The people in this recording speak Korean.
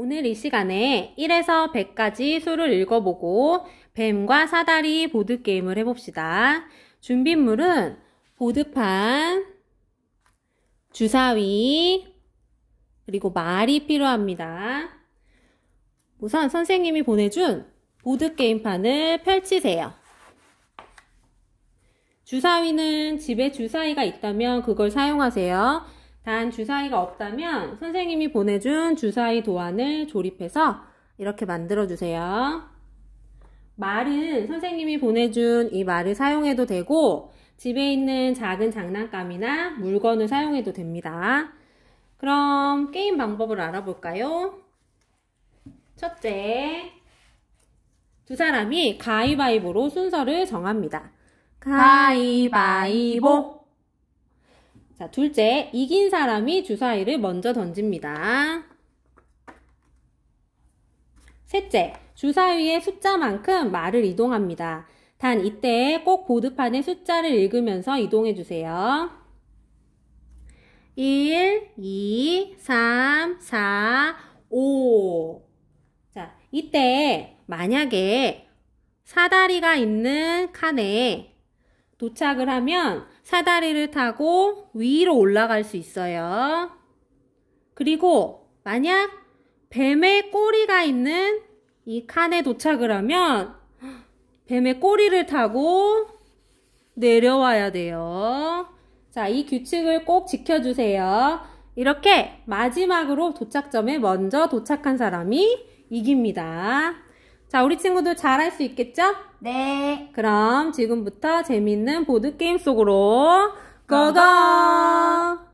오늘 이 시간에 1에서 100까지 수를 읽어보고 뱀과 사다리 보드게임을 해봅시다. 준비물은 보드판, 주사위, 그리고 말이 필요합니다. 우선 선생님이 보내준 보드게임판을 펼치세요. 주사위는 집에 주사위가 있다면 그걸 사용하세요. 단 주사위가 없다면 선생님이 보내준 주사위 도안을 조립해서 이렇게 만들어주세요. 말은 선생님이 보내준 이 말을 사용해도 되고 집에 있는 작은 장난감이나 물건을 사용해도 됩니다. 그럼 게임 방법을 알아볼까요? 첫째, 두 사람이 가위바위보로 순서를 정합니다. 가위바위보! 자, 둘째, 이긴 사람이 주사위를 먼저 던집니다. 셋째, 주사위의 숫자만큼 말을 이동합니다. 단 이때 꼭보드판의 숫자를 읽으면서 이동해 주세요. 1, 2, 3, 4, 5. 자, 이때 만약에 사다리가 있는 칸에 도착을 하면 사다리를 타고 위로 올라갈 수 있어요. 그리고 만약 뱀의 꼬리가 있는 이 칸에 도착을 하면 뱀의 꼬리를 타고 내려와야 돼요. 자, 이 규칙을 꼭 지켜주세요. 이렇게 마지막으로 도착점에 먼저 도착한 사람이 이깁니다. 자, 우리 친구들 잘 할 수 있겠죠? 네. 그럼 지금부터 재밌는 보드게임 속으로 고고!